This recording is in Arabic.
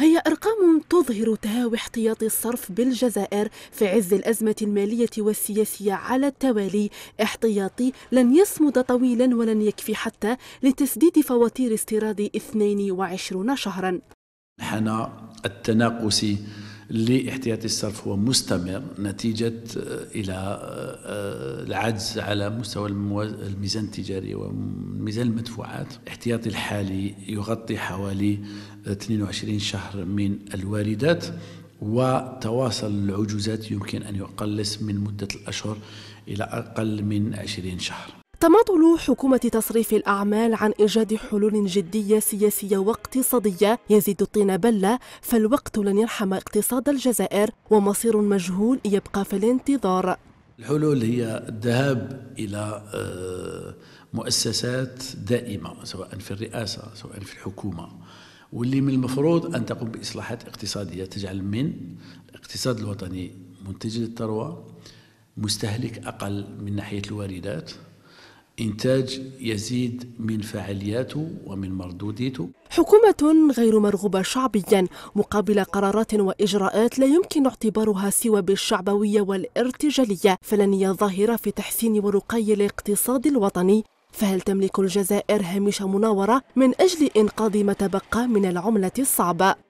هي أرقام تظهر تهاوي احتياط الصرف بالجزائر في عز الأزمة المالية والسياسية على التوالي احتياطي لن يصمد طويلا ولن يكفي حتى لتسديد فواتير استيراد 22 شهرا حنا التناقص لاحتياطي الصرف هو مستمر نتيجة آه، إلى آه، آه، العجز على مستوى الميزان التجاري وميزان المدفوعات احتياطي الحالي يغطي حوالي 22 شهر من الواردات وتواصل العجوزات يمكن أن يقلص من مدة الأشهر إلى أقل من 20 شهر تماطل حكومة تصريف الأعمال عن إيجاد حلول جدية سياسية واقتصادية يزيد الطين بلة فالوقت لن يرحم اقتصاد الجزائر ومصير مجهول يبقى في الانتظار الحلول هي الذهاب إلى آه، مؤسسات دائمة سواء في الرئاسة سواء في الحكومة واللي من المفروض أن تقوم بإصلاحات اقتصادية تجعل من الاقتصاد الوطني منتج للثروة مستهلك أقل من ناحية الواردات إنتاج يزيد من فعالياته ومن مردوديته حكومة غير مرغوبة شعبيا مقابل قرارات وإجراءات لا يمكن اعتبارها سوى بالشعبوية والارتجالية فلن هي ظاهرة في تحسين ورقي الاقتصاد الوطني فهل تملك الجزائر هامش مناورة من أجل إنقاذ ما تبقى من العملة الصعبة؟